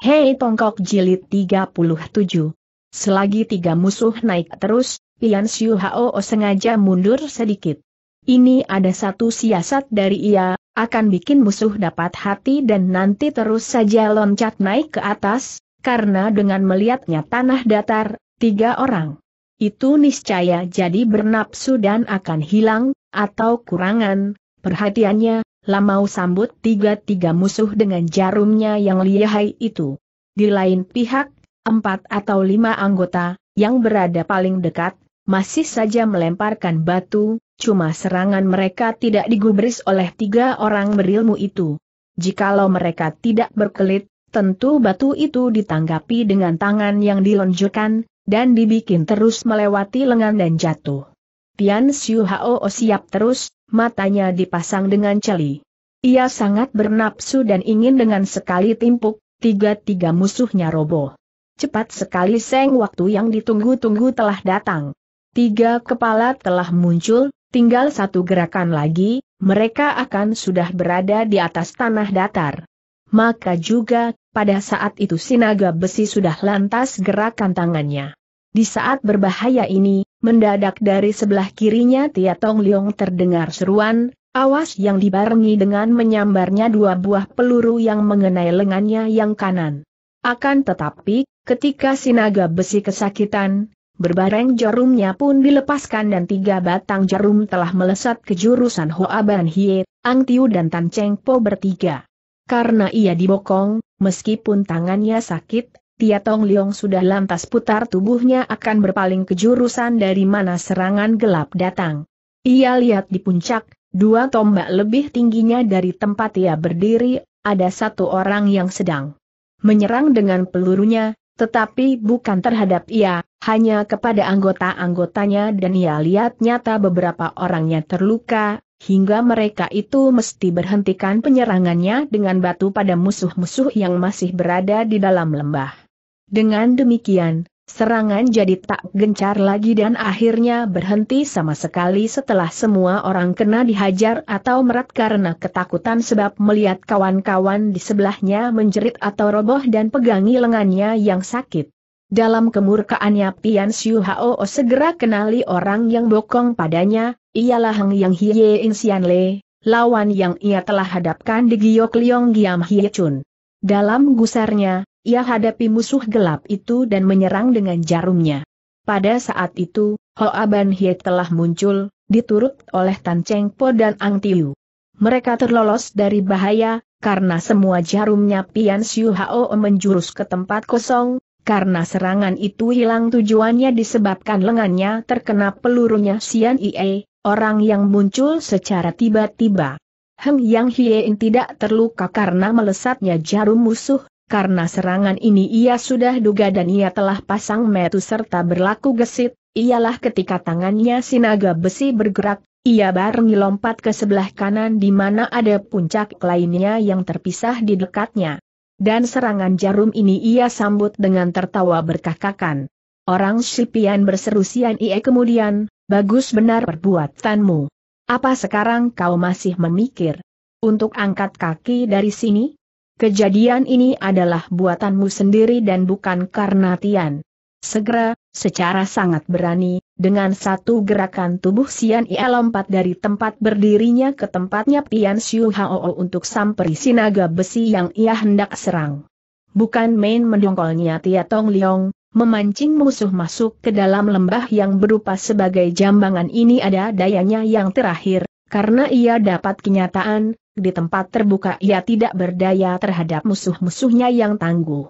Hei Tongkok Jilid 37. Selagi tiga musuh naik terus, Pian Siu Hao sengaja mundur sedikit. Ini ada satu siasat dari ia, akan bikin musuh dapat hati dan nanti terus saja loncat naik ke atas, karena dengan melihatnya tanah datar, tiga orang. Itu niscaya jadi bernapsu dan akan hilang, atau kurangan, perhatiannya, Lamau sambut tiga-tiga musuh dengan jarumnya yang lihai itu. Di lain pihak, empat atau lima anggota, yang berada paling dekat, masih saja melemparkan batu, cuma serangan mereka tidak digubris oleh tiga orang berilmu itu. Jikalau mereka tidak berkelit, tentu batu itu ditanggapi dengan tangan yang dilonjorkan, dan dibikin terus melewati lengan dan jatuh. Tian Xiu Hao siap terus, matanya dipasang dengan celi. Ia sangat bernapsu dan ingin dengan sekali timpuk, tiga-tiga musuhnya roboh. Cepat sekali seng waktu yang ditunggu-tunggu telah datang. Tiga kepala telah muncul, tinggal satu gerakan lagi, mereka akan sudah berada di atas tanah datar. Maka juga, pada saat itu sinaga besi sudah lantas gerakan tangannya. Di saat berbahaya ini, mendadak dari sebelah kirinya Tia Tong Leong terdengar seruan, Awas yang dibarengi dengan menyambarnya dua buah peluru yang mengenai lengannya yang kanan. Akan tetapi, ketika sinaga besi kesakitan, berbareng jarumnya pun dilepaskan dan tiga batang jarum telah melesat ke jurusan Hoa Ban Hie, Ang Tiu dan Tan Cheng Po bertiga. Karena ia dibokong, meskipun tangannya sakit, Tia Tong Leong sudah lantas putar tubuhnya akan berpaling ke jurusan dari mana serangan gelap datang. Ia lihat di puncak, Dua tombak lebih tingginya dari tempat ia berdiri, ada satu orang yang sedang menyerang dengan pelurunya, tetapi bukan terhadap ia, hanya kepada anggota-anggotanya dan ia lihat nyata beberapa orangnya terluka, hingga mereka itu mesti berhentikan penyerangannya dengan batu pada musuh-musuh yang masih berada di dalam lembah. Dengan demikian, Serangan jadi tak gencar lagi dan akhirnya berhenti sama sekali setelah semua orang kena dihajar atau merat karena ketakutan sebab melihat kawan-kawan di sebelahnya menjerit atau roboh dan pegangi lengannya yang sakit. Dalam kemurkaannya Pian Siu Hao segera kenali orang yang bokong padanya, ialah Hang Yang Hie In Xian Le, lawan yang ia telah hadapkan di Giok Leong Giam Hie Chun. Dalam gusarnya, ia hadapi musuh gelap itu dan menyerang dengan jarumnya. Pada saat itu, Hoa Ban Hie telah muncul, diturut oleh Tan Cheng Po dan Ang Tiu. Mereka terlolos dari bahaya, karena semua jarumnya Pian Siu Hao menjurus ke tempat kosong, karena serangan itu hilang tujuannya disebabkan lengannya terkena pelurunya Sian Ie, orang yang muncul secara tiba-tiba. Heng Yang Hie tidak terluka karena melesatnya jarum musuh, karena serangan ini ia sudah duga dan ia telah pasang metu serta berlaku gesit, ialah ketika tangannya sinaga besi bergerak, ia barengi lompat ke sebelah kanan di mana ada puncak lainnya yang terpisah di dekatnya. Dan serangan jarum ini ia sambut dengan tertawa berkakakan. Orang Sipian berseru Sian Ie kemudian, bagus benar perbuatanmu. Apa sekarang kau masih memikir? Untuk angkat kaki dari sini? Kejadian ini adalah buatanmu sendiri dan bukan karena Tian. Segera, secara sangat berani, dengan satu gerakan tubuh Sian Ia lompat dari tempat berdirinya ke tempatnya Pian Xiu Hao untuk samperi sinaga besi yang ia hendak serang. Bukan main mendongkolnya Tia Tong Liong, memancing musuh masuk ke dalam lembah yang berupa sebagai jambangan ini ada dayanya yang terakhir, karena ia dapat kenyataan, di tempat terbuka ia tidak berdaya terhadap musuh-musuhnya yang tangguh.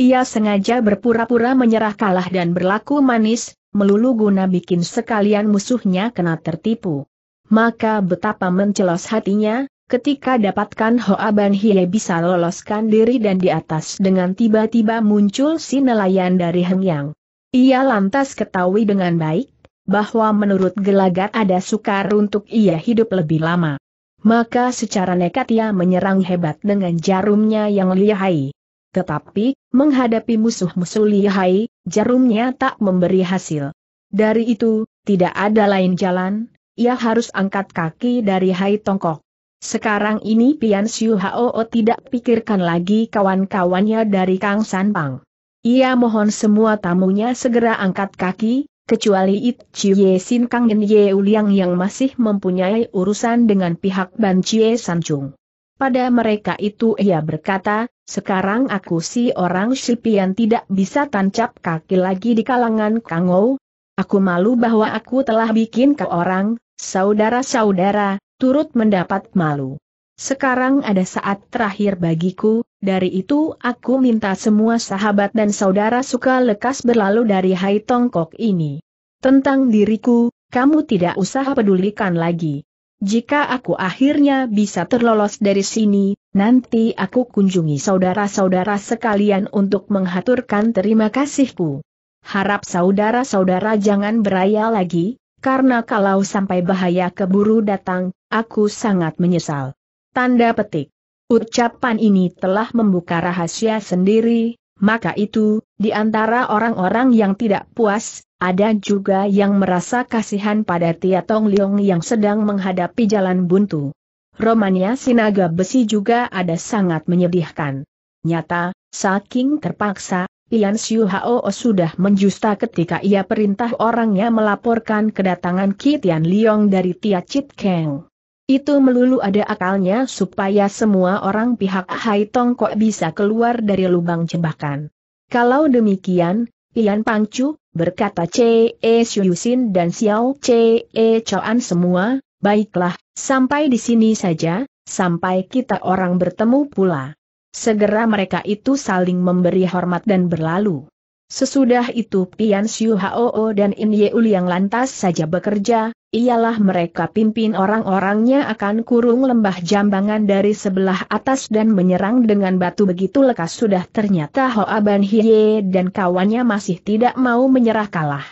Ia sengaja berpura-pura menyerah kalah dan berlaku manis, melulu guna bikin sekalian musuhnya kena tertipu. Maka betapa mencelos hatinya, ketika dapatkan Hoa Ban Hie bisa loloskan diri dan di atas dengan tiba-tiba muncul si nelayan dari Hengyang. Ia lantas ketahui dengan baik, bahwa menurut gelagat ada sukar untuk ia hidup lebih lama maka secara nekat ia menyerang hebat dengan jarumnya yang lihai. Tetapi, menghadapi musuh-musuh lihai, jarumnya tak memberi hasil. Dari itu, tidak ada lain jalan, ia harus angkat kaki dari Hai Tongkok. Sekarang ini Pian Siu Hao tidak pikirkan lagi kawan-kawannya dari Kang San Pang. Ia mohon semua tamunya segera angkat kaki, kecuali It Chie Sin Kang dan Ye Uliang yang masih mempunyai urusan dengan pihak Ban Chie Sanjung. Pada mereka itu ia berkata, sekarang aku si orang Shipian tidak bisa tancap kaki lagi di kalangan Kangou. Aku malu bahwa aku telah bikin ke orang, saudara-saudara, turut mendapat malu. Sekarang ada saat terakhir bagiku, dari itu aku minta semua sahabat dan saudara suka lekas berlalu dari Hai Tongkok ini. Tentang diriku, kamu tidak usah pedulikan lagi. Jika aku akhirnya bisa terlolos dari sini, nanti aku kunjungi saudara-saudara sekalian untuk menghaturkan terima kasihku. Harap saudara-saudara jangan beraya lagi, karena kalau sampai bahaya keburu datang, aku sangat menyesal. Tanda petik. Ucapan ini telah membuka rahasia sendiri, maka itu, di antara orang-orang yang tidak puas, ada juga yang merasa kasihan pada Tia Tong Leong yang sedang menghadapi jalan buntu. Romanya Sinaga Besi juga ada sangat menyedihkan. Nyata, saking terpaksa, Pian Siu Hao sudah menjusta ketika ia perintah orangnya melaporkan kedatangan Kitian Leong dari Tia Chit Keng. Itu melulu ada akalnya supaya semua orang pihak Hai Tong Kok bisa keluar dari lubang jebakan. Kalau demikian, Ian Pangcu, berkata C.E. Syuyusin dan Xiao C.E. E Choan semua, baiklah, sampai di sini saja, sampai kita orang bertemu pula. Segera mereka itu saling memberi hormat dan berlalu. Sesudah itu Pian Xiu Hoo dan In Uliang yang lantas saja bekerja, ialah mereka pimpin orang-orangnya akan kurung lembah jambangan dari sebelah atas dan menyerang dengan batu begitu lekas sudah ternyata Hoa Ban Hiye dan kawannya masih tidak mau menyerah kalah.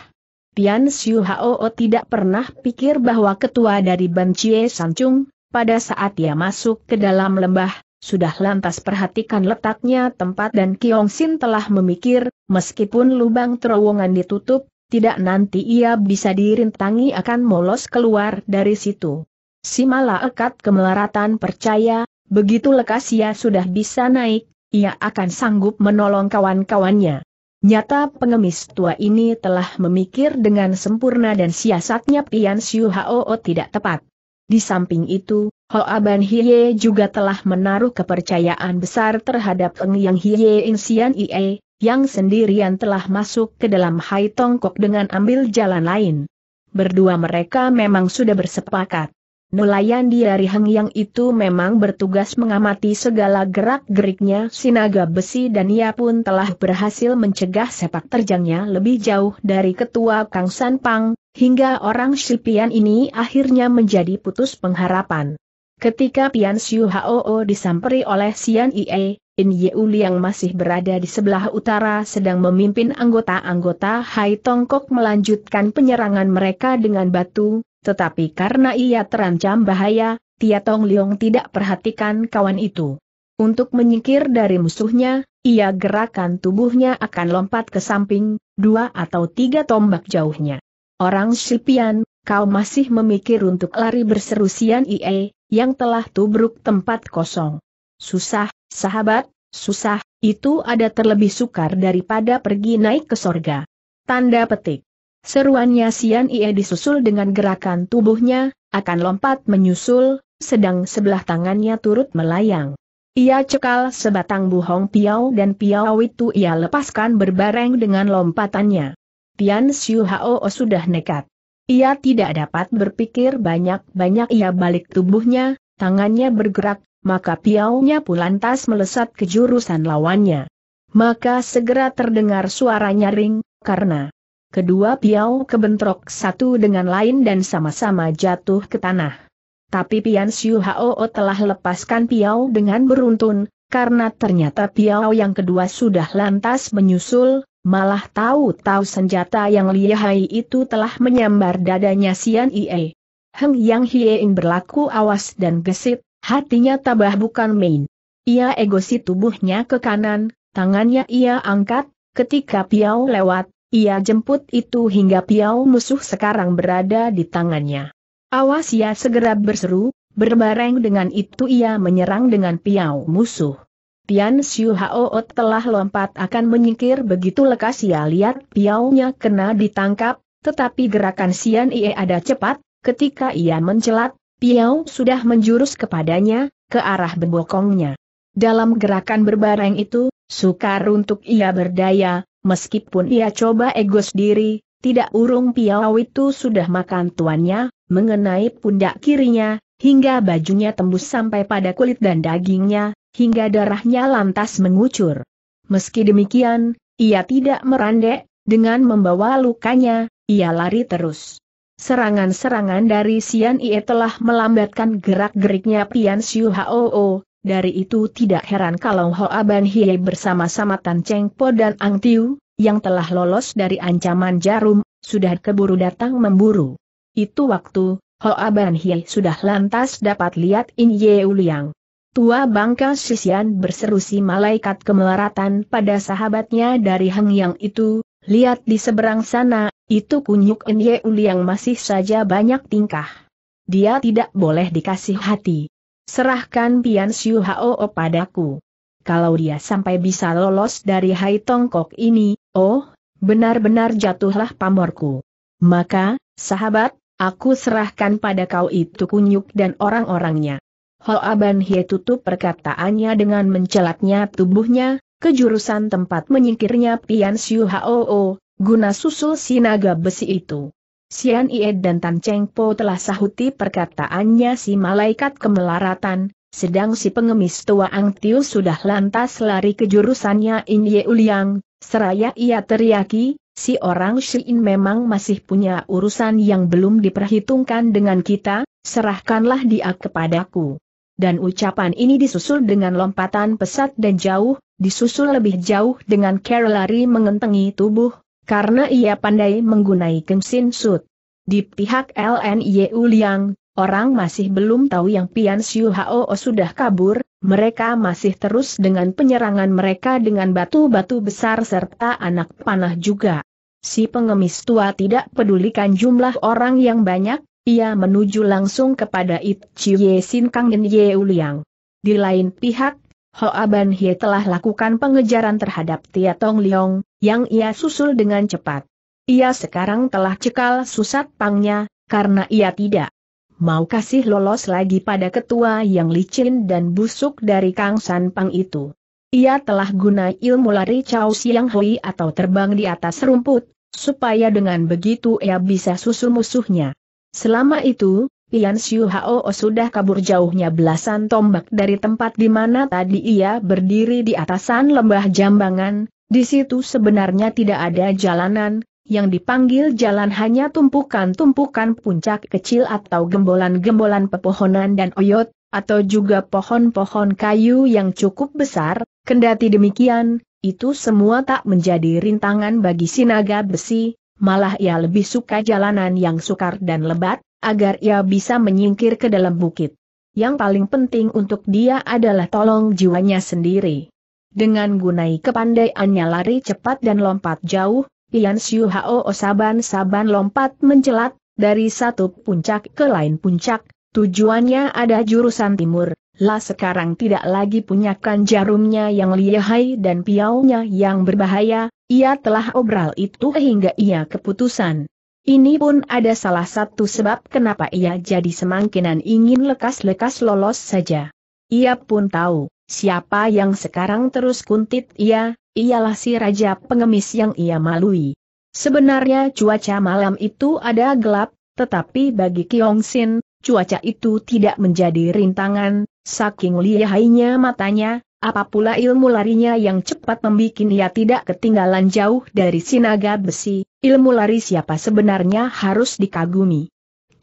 Tian Xiu Hao tidak pernah pikir bahwa ketua dari Ban Chie Chung pada saat ia masuk ke dalam lembah, sudah lantas perhatikan letaknya tempat dan Kiong Sin telah memikir, meskipun lubang terowongan ditutup, tidak nanti ia bisa dirintangi akan molos keluar dari situ. Si malaikat kemelaratan percaya, begitu lekas ia sudah bisa naik, ia akan sanggup menolong kawan-kawannya. Nyata pengemis tua ini telah memikir dengan sempurna dan siasatnya Pian Siu Hao tidak tepat. Di samping itu, Hoa Ban Hiye juga telah menaruh kepercayaan besar terhadap Eng Yang Hiye Insian Ie, yang sendirian telah masuk ke dalam Hai Tongkok dengan ambil jalan lain. Berdua mereka memang sudah bersepakat. Nelayan di Heng yang itu memang bertugas mengamati segala gerak-geriknya Sinaga Besi dan ia pun telah berhasil mencegah sepak terjangnya lebih jauh dari ketua Kang San Pang. hingga orang Shipian ini akhirnya menjadi putus pengharapan. Ketika Pian Siu Hoo disamperi oleh Sian Ie, In Yeul yang masih berada di sebelah utara sedang memimpin anggota-anggota Hai Tongkok melanjutkan penyerangan mereka dengan batu, tetapi karena ia terancam bahaya, Tia Tong Leong tidak perhatikan kawan itu. Untuk menyingkir dari musuhnya, ia gerakan tubuhnya akan lompat ke samping, dua atau tiga tombak jauhnya. Orang Silpian, kau masih memikir untuk lari berseru Sian Ie, yang telah tubruk tempat kosong. Susah, sahabat, susah, itu ada terlebih sukar daripada pergi naik ke sorga. Tanda petik. Seruannya Sian Ie disusul dengan gerakan tubuhnya, akan lompat menyusul, sedang sebelah tangannya turut melayang. Ia cekal sebatang buhong piau dan piau itu ia lepaskan berbareng dengan lompatannya. Tian Xiu Hao sudah nekat. Ia tidak dapat berpikir banyak-banyak ia balik tubuhnya, tangannya bergerak, maka piaunya pun lantas melesat ke jurusan lawannya. Maka segera terdengar suara nyaring, karena kedua piau kebentrok satu dengan lain dan sama-sama jatuh ke tanah. Tapi Pian Siu Hao telah lepaskan piau dengan beruntun, karena ternyata piau yang kedua sudah lantas menyusul, malah tahu-tahu senjata yang lihai itu telah menyambar dadanya Sian Ie. Heng Yang Hiein berlaku awas dan gesit, Hatinya tabah bukan main. Ia egosi tubuhnya ke kanan, tangannya ia angkat, ketika Piau lewat, ia jemput itu hingga Piau musuh sekarang berada di tangannya. Awas ia segera berseru, berbareng dengan itu ia menyerang dengan Piau musuh. Tian Xiu Hao telah lompat akan menyingkir begitu lekas ia lihat Piaunya kena ditangkap, tetapi gerakan Sian Ie ada cepat, ketika ia mencelat, Piau sudah menjurus kepadanya, ke arah bebokongnya. Dalam gerakan berbareng itu, sukar untuk ia berdaya, meskipun ia coba egos diri, tidak urung Piau itu sudah makan tuannya, mengenai pundak kirinya, hingga bajunya tembus sampai pada kulit dan dagingnya, hingga darahnya lantas mengucur. Meski demikian, ia tidak merandek, dengan membawa lukanya, ia lari terus. Serangan-serangan dari Sian Ie telah melambatkan gerak-geriknya Pian Siu Hoo, dari itu tidak heran kalau Hoa Ban Hie bersama-sama Tan Cheng Po dan Ang Tiu, yang telah lolos dari ancaman jarum, sudah keburu datang memburu. Itu waktu, Hoa Ban Hie sudah lantas dapat lihat In Ye Uliang. Tua bangka Sisian berseru si malaikat kemelaratan pada sahabatnya dari Heng Yang itu, lihat di seberang sana, itu kunyuk Enye Uli yang masih saja banyak tingkah. Dia tidak boleh dikasih hati. Serahkan Pian Siu Hao padaku. Kalau dia sampai bisa lolos dari Hai Tongkok ini, oh, benar-benar jatuhlah pamorku. Maka, sahabat, aku serahkan pada kau itu kunyuk dan orang-orangnya. Hoa Aban Hie tutup perkataannya dengan mencelatnya tubuhnya, kejurusan tempat menyingkirnya Pian Siu Hao, guna susul sinaga besi itu. Sian Ie dan Tan Cheng Po telah sahuti perkataannya si malaikat kemelaratan, sedang si pengemis tua Ang Tiu sudah lantas lari ke jurusannya In Ye Uliang, seraya ia teriaki, si orang Shiin memang masih punya urusan yang belum diperhitungkan dengan kita, serahkanlah dia kepadaku. Dan ucapan ini disusul dengan lompatan pesat dan jauh, disusul lebih jauh dengan care lari mengentengi tubuh, karena ia pandai menggunai sin sud. Di pihak LNYU Liang, orang masih belum tahu yang Pian Siu Hao sudah kabur, mereka masih terus dengan penyerangan mereka dengan batu-batu besar serta anak panah juga. Si pengemis tua tidak pedulikan jumlah orang yang banyak, ia menuju langsung kepada It Chiu Ye Sin Kang dan Ye Uliang. Di lain pihak, Hoa Ban Hie telah lakukan pengejaran terhadap Tia Tong Liong, yang ia susul dengan cepat. Ia sekarang telah cekal susat pangnya, karena ia tidak mau kasih lolos lagi pada ketua yang licin dan busuk dari Kang San Pang itu. Ia telah guna ilmu lari Chao Siang Hui atau terbang di atas rumput, supaya dengan begitu ia bisa susul musuhnya. Selama itu, Pian Xiu Hao sudah kabur jauhnya belasan tombak dari tempat di mana tadi ia berdiri di atasan lembah jambangan, di situ sebenarnya tidak ada jalanan, yang dipanggil jalan hanya tumpukan-tumpukan puncak kecil atau gembolan-gembolan pepohonan dan oyot, atau juga pohon-pohon kayu yang cukup besar, kendati demikian, itu semua tak menjadi rintangan bagi sinaga besi, malah ia lebih suka jalanan yang sukar dan lebat, agar ia bisa menyingkir ke dalam bukit. Yang paling penting untuk dia adalah tolong jiwanya sendiri. Dengan gunai kepandaiannya lari cepat dan lompat jauh, Ian Siu Hao saban-saban lompat mencelat, dari satu puncak ke lain puncak, tujuannya ada jurusan timur, lah sekarang tidak lagi punyakan jarumnya yang lihai dan piaunya yang berbahaya, ia telah obral itu hingga ia keputusan. Ini pun ada salah satu sebab kenapa ia jadi semangkinan ingin lekas-lekas lolos saja. Ia pun tahu, siapa yang sekarang terus kuntit ia, ialah si raja pengemis yang ia malui. Sebenarnya cuaca malam itu ada gelap, tetapi bagi Kiong Sin, cuaca itu tidak menjadi rintangan, saking lihainya matanya, apa pula ilmu larinya yang cepat membuat ia tidak ketinggalan jauh dari sinaga besi, ilmu lari siapa sebenarnya harus dikagumi.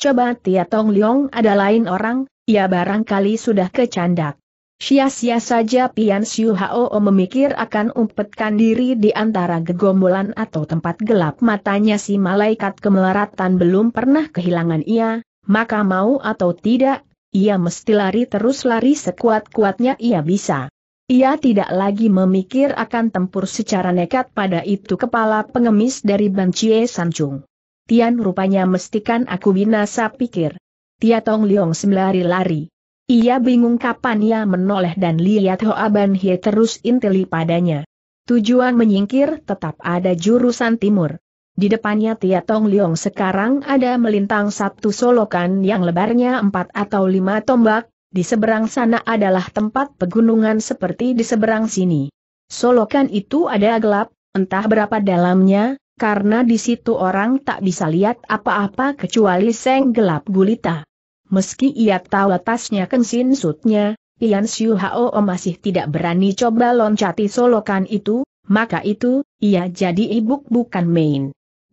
Coba Tia Tong Leong ada lain orang, ia barangkali sudah kecandak. Sia-sia saja Pian Siu Hao memikir akan umpetkan diri di antara gegombolan atau tempat gelap matanya si malaikat kemelaratan belum pernah kehilangan ia, maka mau atau tidak, ia mesti lari terus lari sekuat-kuatnya ia bisa. Ia tidak lagi memikir akan tempur secara nekat pada itu kepala pengemis dari Bancie Sanjung. Tian rupanya mestikan aku binasa pikir. Tia Tong Leong sembari lari. Ia bingung kapan ia menoleh dan lihat Hoa Ban Hie terus inteli padanya. Tujuan menyingkir tetap ada jurusan timur. Di depannya Tia Tong Leong sekarang ada melintang satu solokan yang lebarnya empat atau lima tombak, di seberang sana adalah tempat pegunungan seperti di seberang sini. Solokan itu ada gelap, entah berapa dalamnya, karena di situ orang tak bisa lihat apa-apa kecuali seng gelap gulita. Meski ia tahu atasnya kensin sutnya, Pian Siu Hao masih tidak berani coba loncati solokan itu, maka itu, ia jadi ibuk bukan main.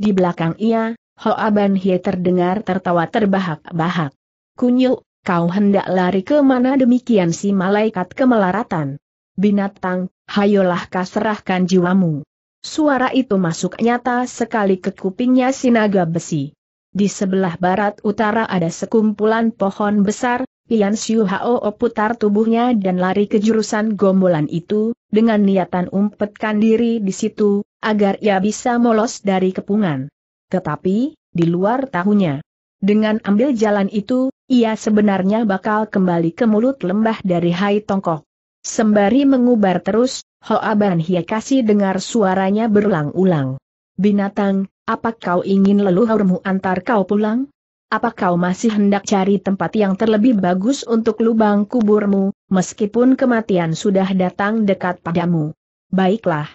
Di belakang ia, Hoa Ban Hie terdengar tertawa terbahak-bahak. Kunyuk, Kau hendak lari ke mana demikian si malaikat kemelaratan? Binatang, hayolah kau serahkan jiwamu. Suara itu masuk nyata sekali ke kupingnya si naga besi. Di sebelah barat utara ada sekumpulan pohon besar, Pian Siu Hao putar tubuhnya dan lari ke jurusan gombolan itu, dengan niatan umpetkan diri di situ, agar ia bisa molos dari kepungan. Tetapi, di luar tahunya. Dengan ambil jalan itu, ia sebenarnya bakal kembali ke mulut lembah dari Hai Tongkok. Sembari mengubar terus, Hoa Ban kasih dengar suaranya berulang-ulang. Binatang, apa kau ingin leluhurmu antar kau pulang? Apa kau masih hendak cari tempat yang terlebih bagus untuk lubang kuburmu, meskipun kematian sudah datang dekat padamu? Baiklah.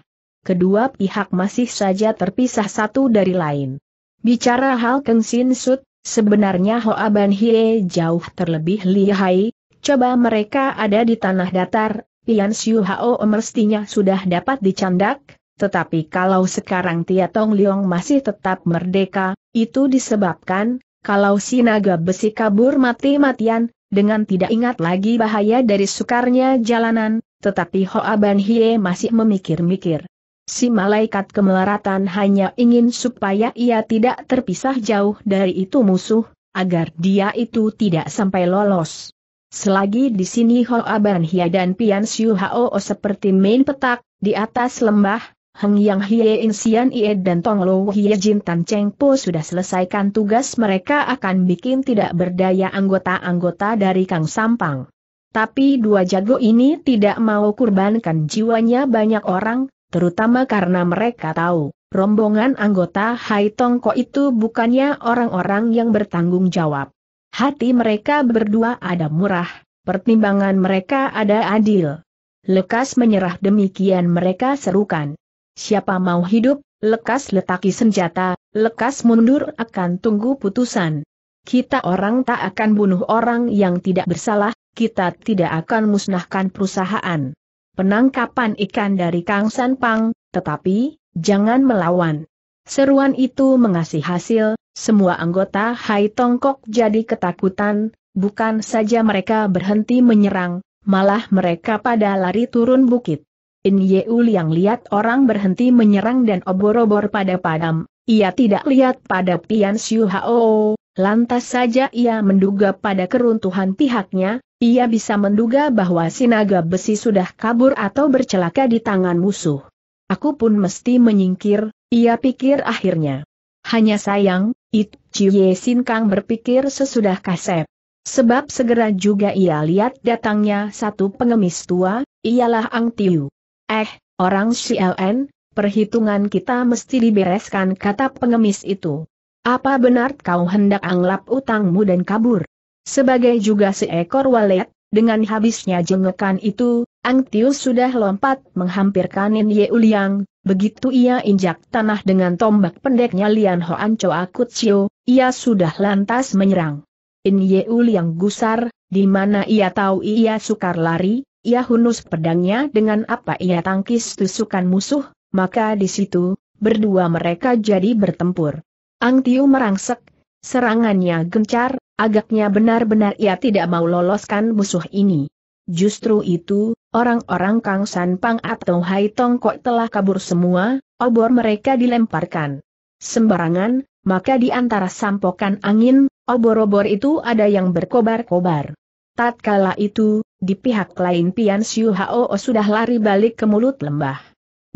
Kedua pihak masih saja terpisah satu dari lain. Bicara hal Keng Sin Sut, Sebenarnya Hoa Ban Hie jauh terlebih lihai, coba mereka ada di tanah datar, Pian Siu Hao mestinya sudah dapat dicandak, tetapi kalau sekarang Tia Tong Liong masih tetap merdeka, itu disebabkan, kalau si naga besi kabur mati-matian, dengan tidak ingat lagi bahaya dari sukarnya jalanan, tetapi Hoa Ban Hie masih memikir-mikir. Si malaikat kemelaratan hanya ingin supaya ia tidak terpisah jauh dari itu musuh, agar dia itu tidak sampai lolos. Selagi di sini Hoa Ban Hia dan Pian Siu Hao seperti main petak, di atas lembah, Heng Yang Hie In Sian Ie dan Tong Lo Hie Jin Tan Cheng Po sudah selesaikan tugas mereka akan bikin tidak berdaya anggota-anggota dari Kang Sampang. Tapi dua jago ini tidak mau kurbankan jiwanya banyak orang, terutama karena mereka tahu, rombongan anggota Hai Tongko itu bukannya orang-orang yang bertanggung jawab. Hati mereka berdua ada murah, pertimbangan mereka ada adil. Lekas menyerah demikian mereka serukan. Siapa mau hidup, lekas letaki senjata, lekas mundur akan tunggu putusan. Kita orang tak akan bunuh orang yang tidak bersalah, kita tidak akan musnahkan perusahaan penangkapan ikan dari Kang San Pang, tetapi, jangan melawan. Seruan itu mengasih hasil, semua anggota Hai Tongkok jadi ketakutan, bukan saja mereka berhenti menyerang, malah mereka pada lari turun bukit. In Yeul yang lihat orang berhenti menyerang dan obor-obor pada Padam, ia tidak lihat pada Pian Siu Hao, Lantas saja ia menduga pada keruntuhan pihaknya, ia bisa menduga bahwa sinaga besi sudah kabur atau bercelaka di tangan musuh. Aku pun mesti menyingkir, ia pikir akhirnya. Hanya sayang, It Chie Sin Kang berpikir sesudah kasep. Sebab segera juga ia lihat datangnya satu pengemis tua, ialah Ang Tiu. Eh, orang CLN, perhitungan kita mesti dibereskan kata pengemis itu. Apa benar kau hendak anglap utangmu dan kabur? Sebagai juga seekor walet, dengan habisnya jengekan itu, Ang Tius sudah lompat menghampirkan Nin Ye Uliang, begitu ia injak tanah dengan tombak pendeknya Lian Hoan Akut Chiu, ia sudah lantas menyerang. In Yeul yang gusar, di mana ia tahu ia sukar lari, ia hunus pedangnya dengan apa ia tangkis tusukan musuh, maka di situ, berdua mereka jadi bertempur. Ang Tiu merangsek, serangannya gencar, agaknya benar-benar ia tidak mau loloskan musuh ini. Justru itu, orang-orang Kang San Pang atau Hai Tong Kok telah kabur semua, obor mereka dilemparkan. Sembarangan, maka di antara sampokan angin, obor-obor itu ada yang berkobar-kobar. Tatkala itu, di pihak lain Pian Siu Hao sudah lari balik ke mulut lembah.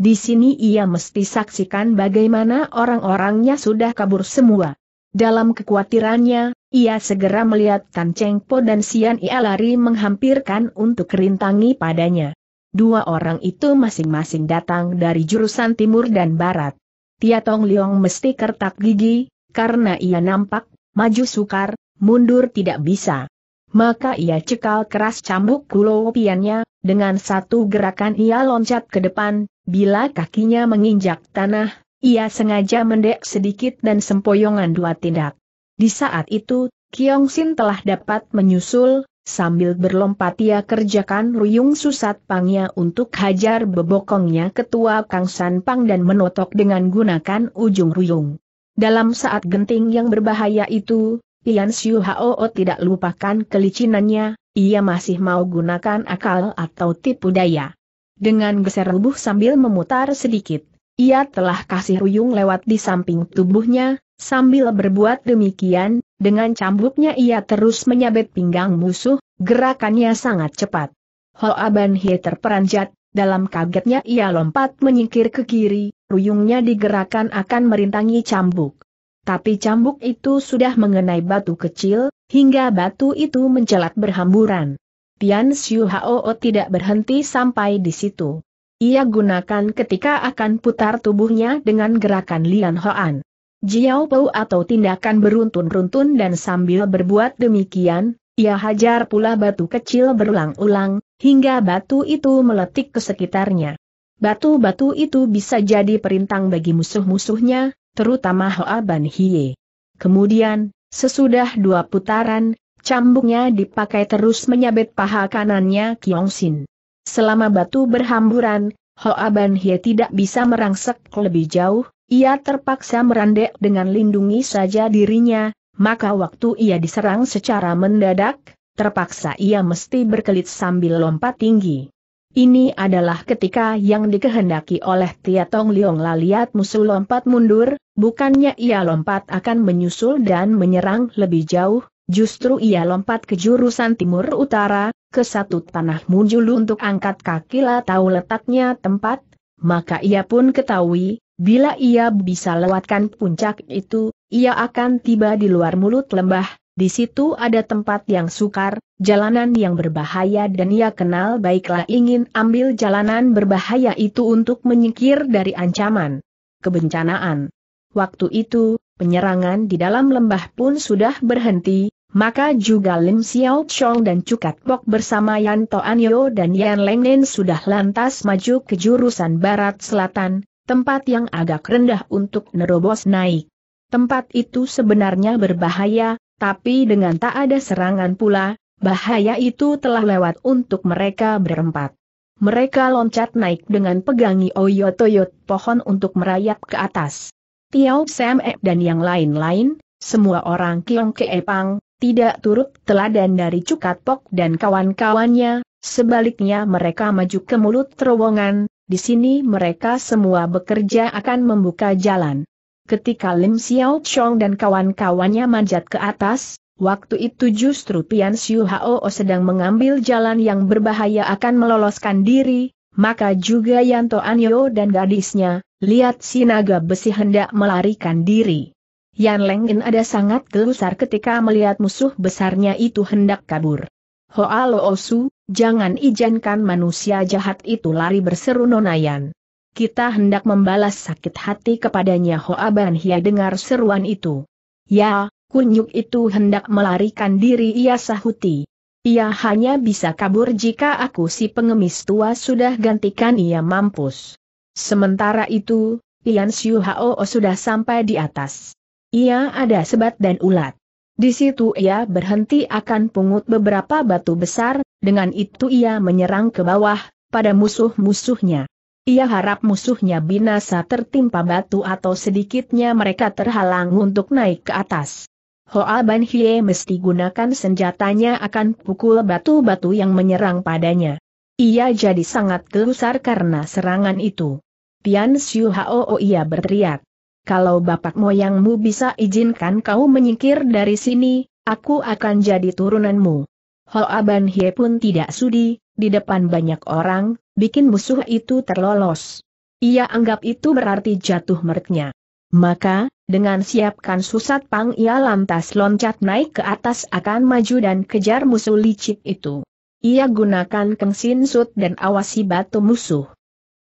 Di sini ia mesti saksikan bagaimana orang-orangnya sudah kabur semua. Dalam kekhawatirannya, ia segera melihat Tan Cheng Po dan Sian Ia lari menghampirkan untuk rintangi padanya. Dua orang itu masing-masing datang dari jurusan timur dan barat. Tia Tong Liong mesti kertak gigi, karena ia nampak, maju sukar, mundur tidak bisa. Maka ia cekal keras cambuk kulopiannya, dengan satu gerakan ia loncat ke depan, bila kakinya menginjak tanah, ia sengaja mendek sedikit dan sempoyongan dua tindak. Di saat itu, Kiong Sin telah dapat menyusul, sambil berlompat ia kerjakan ruyung susat pangnya untuk hajar bebokongnya ketua Kang San Pang dan menotok dengan gunakan ujung ruyung. Dalam saat genting yang berbahaya itu, Pian Xiu Hao tidak lupakan kelicinannya, ia masih mau gunakan akal atau tipu daya. Dengan geser tubuh sambil memutar sedikit, ia telah kasih ruyung lewat di samping tubuhnya, sambil berbuat demikian, dengan cambuknya ia terus menyabet pinggang musuh, gerakannya sangat cepat. Hoa Aban He terperanjat, dalam kagetnya ia lompat menyingkir ke kiri, ruyungnya digerakkan akan merintangi cambuk tapi cambuk itu sudah mengenai batu kecil, hingga batu itu mencelat berhamburan. Tian Xiu Hao tidak berhenti sampai di situ. Ia gunakan ketika akan putar tubuhnya dengan gerakan Lian Hoan. Jiao Pou atau tindakan beruntun-runtun dan sambil berbuat demikian, ia hajar pula batu kecil berulang-ulang, hingga batu itu meletik ke sekitarnya. Batu-batu itu bisa jadi perintang bagi musuh-musuhnya, terutama Hoa Ban Hie. Kemudian, sesudah dua putaran, cambuknya dipakai terus menyabet paha kanannya Kiong Sin. Selama batu berhamburan, Hoa Ban Hie tidak bisa merangsek lebih jauh, ia terpaksa merandek dengan lindungi saja dirinya, maka waktu ia diserang secara mendadak, terpaksa ia mesti berkelit sambil lompat tinggi. Ini adalah ketika yang dikehendaki oleh Tia Tong Liong Laliat musuh lompat mundur, bukannya ia lompat akan menyusul dan menyerang lebih jauh, justru ia lompat ke jurusan timur utara, ke satu tanah muncul untuk angkat kaki lah tahu letaknya tempat, maka ia pun ketahui, bila ia bisa lewatkan puncak itu, ia akan tiba di luar mulut lembah, di situ ada tempat yang sukar, jalanan yang berbahaya dan ia kenal baiklah ingin ambil jalanan berbahaya itu untuk menyingkir dari ancaman kebencanaan. Waktu itu, penyerangan di dalam lembah pun sudah berhenti, maka juga Lim Xiao Chong dan Cukat Pok bersama Yan Anyo dan Yan Lengnen sudah lantas maju ke jurusan barat-selatan, tempat yang agak rendah untuk nerobos naik. Tempat itu sebenarnya berbahaya, tapi dengan tak ada serangan pula, bahaya itu telah lewat untuk mereka berempat. Mereka loncat naik dengan pegangi oyotoyot pohon untuk merayap ke atas. Tiao E dan yang lain-lain, semua orang Kiong Keepang, tidak turut teladan dari Cukat Pok dan kawan-kawannya, sebaliknya mereka maju ke mulut terowongan, di sini mereka semua bekerja akan membuka jalan. Ketika Lim Xiao Chong dan kawan-kawannya manjat ke atas, waktu itu justru Pian Siu Hao sedang mengambil jalan yang berbahaya akan meloloskan diri, maka juga Yanto Anyo dan gadisnya, lihat si naga besi hendak melarikan diri. Yan Lengin ada sangat gelusar ketika melihat musuh besarnya itu hendak kabur. Hoa Loosu, jangan izinkan manusia jahat itu lari berseru Nonayan kita hendak membalas sakit hati kepadanya Hoa Ban Hia dengar seruan itu. Ya, kunyuk itu hendak melarikan diri ia sahuti. Ia hanya bisa kabur jika aku si pengemis tua sudah gantikan ia mampus. Sementara itu, Ian Siu Hao sudah sampai di atas. Ia ada sebat dan ulat. Di situ ia berhenti akan pungut beberapa batu besar, dengan itu ia menyerang ke bawah, pada musuh-musuhnya. Ia harap musuhnya binasa tertimpa batu atau sedikitnya mereka terhalang untuk naik ke atas. Hoa Ban Hie mesti gunakan senjatanya akan pukul batu-batu yang menyerang padanya. Ia jadi sangat gelusar karena serangan itu. Tian Xiu Hao ia berteriak. Kalau bapak moyangmu bisa izinkan kau menyingkir dari sini, aku akan jadi turunanmu. Hoa Ban Hie pun tidak sudi, di depan banyak orang, bikin musuh itu terlolos. Ia anggap itu berarti jatuh mertnya. Maka, dengan siapkan susat pang ia lantas loncat naik ke atas akan maju dan kejar musuh licik itu. Ia gunakan kengsin sut dan awasi batu musuh.